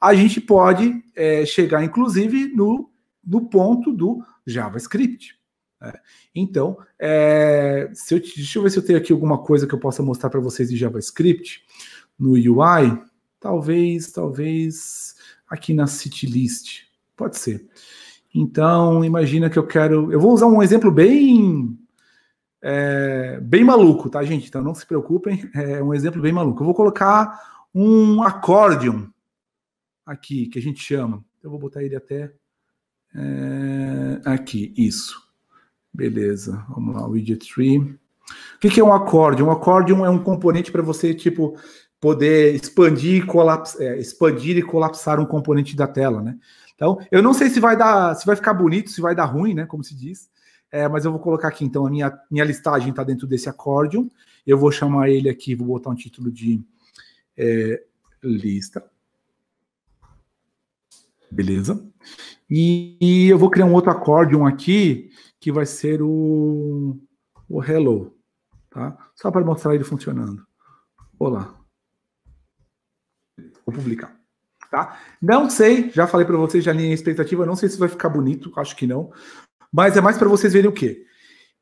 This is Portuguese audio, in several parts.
a gente pode é, chegar, inclusive, no, no ponto do JavaScript. Né? Então, é, se eu, deixa eu ver se eu tenho aqui alguma coisa que eu possa mostrar para vocês de JavaScript no UI. Talvez, talvez aqui na City List. Pode ser. Então, imagina que eu quero. Eu vou usar um exemplo bem. É, bem maluco, tá, gente? Então não se preocupem, é um exemplo bem maluco. Eu vou colocar um acórdão aqui, que a gente chama. Eu vou botar ele até é, aqui, isso. Beleza, vamos lá, widget tree. O que, é um acorde? Um acorde é um é componente para você, tipo, poder expandir e, colapsar, é, expandir e colapsar um componente da tela, né? Então, eu não sei se vai dar, se vai ficar bonito, se vai dar ruim, né? Como se diz. É, mas eu vou colocar aqui então a minha, minha listagem está dentro desse acórdão. Eu vou chamar ele aqui, vou botar um título de é, lista. Beleza? E, e, eu vou criar um outro acórdão aqui, que vai ser o, o hello, tá? Só para mostrar ele funcionando. Olá. Vou publicar. Tá? Não sei, já falei para vocês, já linha expectativa, não sei se vai ficar bonito, acho que não. Mas é mais para vocês verem o quê?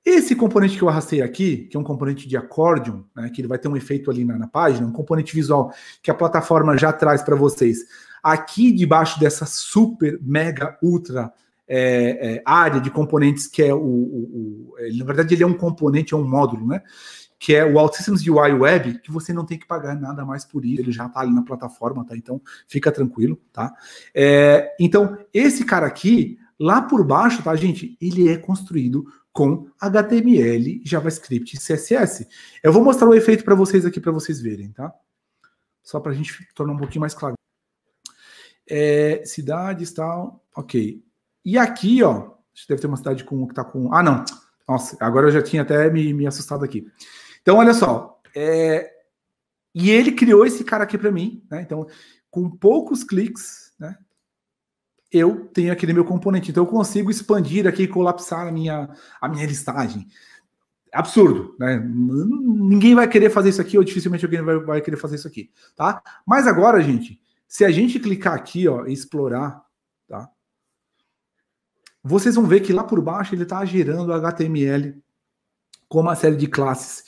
Esse componente que eu arrastei aqui, que é um componente de acórdão, né, que ele vai ter um efeito ali na, na página, um componente visual que a plataforma já traz para vocês. Aqui debaixo dessa super, mega, ultra é, é, área de componentes que é o, o, o é, na verdade ele é um componente, é um módulo, né? Que é o OutSystems UI Web, que você não tem que pagar nada mais por isso, ele já está ali na plataforma, tá? Então fica tranquilo, tá? É, então esse cara aqui, lá por baixo, tá, gente? Ele é construído com HTML, JavaScript e CSS. Eu vou mostrar o efeito para vocês aqui para vocês verem, tá? Só para a gente tornar um pouquinho mais claro. É, cidades tal, ok. E aqui, ó, deve ter uma cidade com que está com. Ah, não. Nossa, agora eu já tinha até me, me assustado aqui. Então, olha só. É... E ele criou esse cara aqui para mim, né? Então, com poucos cliques, eu tenho aquele meu componente. Então eu consigo expandir aqui e colapsar a minha, a minha listagem. Absurdo, né? Ninguém vai querer fazer isso aqui, ou dificilmente alguém vai, vai querer fazer isso aqui, tá? Mas agora, gente, se a gente clicar aqui, ó, explorar, tá? Vocês vão ver que lá por baixo ele está gerando HTML com uma série de classes.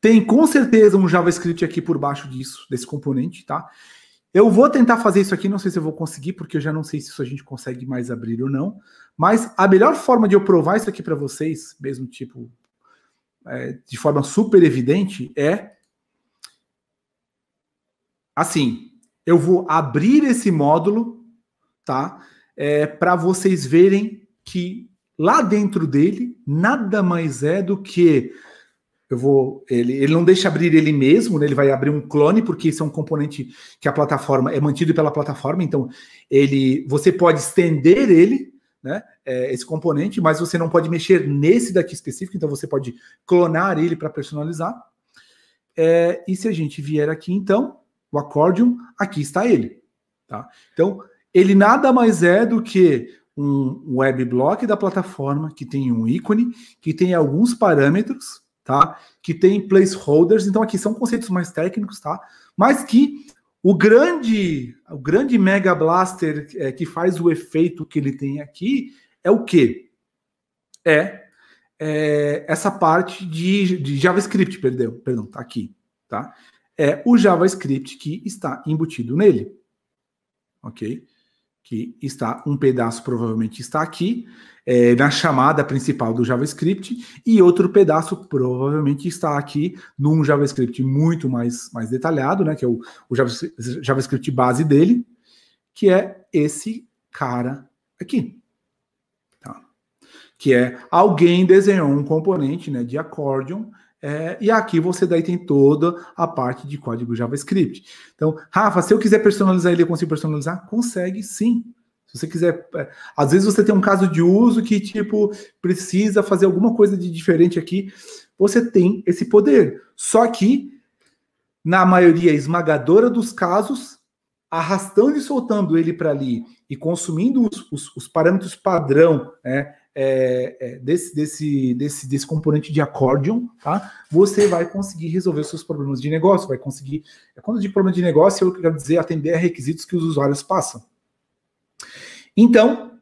Tem com certeza um JavaScript aqui por baixo disso, desse componente, tá? Eu vou tentar fazer isso aqui, não sei se eu vou conseguir, porque eu já não sei se isso a gente consegue mais abrir ou não. Mas a melhor forma de eu provar isso aqui para vocês, mesmo tipo, é, de forma super evidente, é assim: eu vou abrir esse módulo, tá? É, para vocês verem que lá dentro dele nada mais é do que eu vou. Ele, ele não deixa abrir ele mesmo, né? ele vai abrir um clone, porque isso é um componente que a plataforma é mantido pela plataforma, então ele você pode estender ele, né? É, esse componente, mas você não pode mexer nesse daqui específico, então você pode clonar ele para personalizar. É, e se a gente vier aqui, então, o accordion, aqui está ele. Tá? Então, ele nada mais é do que um webblock da plataforma que tem um ícone, que tem alguns parâmetros tá? Que tem placeholders, então aqui são conceitos mais técnicos, tá? Mas que o grande, o grande Mega Blaster é, que faz o efeito que ele tem aqui é o quê? É, é essa parte de, de, JavaScript, perdeu, perdão, tá aqui, tá? É o JavaScript que está embutido nele, ok? que está um pedaço provavelmente está aqui é, na chamada principal do JavaScript e outro pedaço provavelmente está aqui num JavaScript muito mais, mais detalhado, né, que é o, o JavaScript base dele, que é esse cara aqui, tá? que é alguém desenhou um componente né, de accordion é, e aqui você daí tem toda a parte de código JavaScript. Então, Rafa, se eu quiser personalizar ele, eu consigo personalizar? Consegue sim. Se você quiser. É, às vezes você tem um caso de uso que, tipo, precisa fazer alguma coisa de diferente aqui. Você tem esse poder. Só que, na maioria esmagadora dos casos, arrastando e soltando ele para ali e consumindo os, os, os parâmetros padrão, né? É, é, desse, desse, desse, desse componente de acórdão, tá? Você vai conseguir resolver os seus problemas de negócio, vai conseguir. É, quando eu digo problema de negócio, eu quero dizer atender a requisitos que os usuários passam. Então,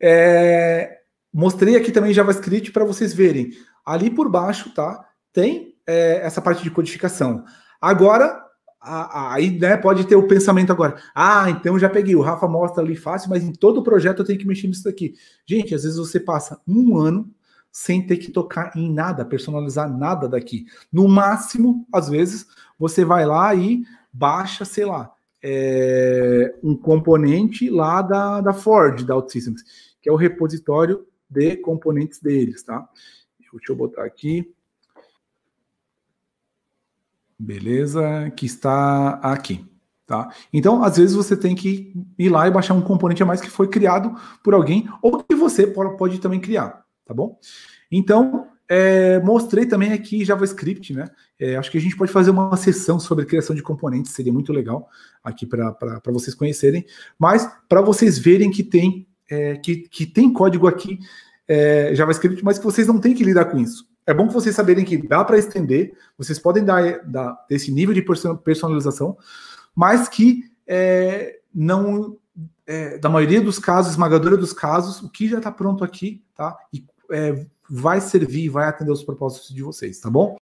é, mostrei aqui também JavaScript para vocês verem. Ali por baixo, tá? Tem é, essa parte de codificação. Agora ah, ah, aí né, pode ter o pensamento agora. Ah, então já peguei. O Rafa mostra ali fácil, mas em todo projeto eu tenho que mexer nisso daqui. Gente, às vezes você passa um ano sem ter que tocar em nada, personalizar nada daqui. No máximo, às vezes, você vai lá e baixa, sei lá, é, um componente lá da, da Ford, da OutSystems, que é o repositório de componentes deles, tá? Deixa eu botar aqui. Beleza, que está aqui. Tá? Então, às vezes você tem que ir lá e baixar um componente a mais que foi criado por alguém ou que você pode também criar, tá bom? Então, é, mostrei também aqui JavaScript, né? É, acho que a gente pode fazer uma sessão sobre criação de componentes, seria muito legal aqui para vocês conhecerem, mas para vocês verem que tem, é, que, que tem código aqui é, JavaScript, mas que vocês não têm que lidar com isso é bom que vocês saberem que dá para estender, vocês podem dar, dar, esse nível de personalização, mas que é, não, é, da maioria dos casos, esmagadora dos casos, o que já está pronto aqui, tá? E é, vai servir, vai atender os propósitos de vocês, tá bom?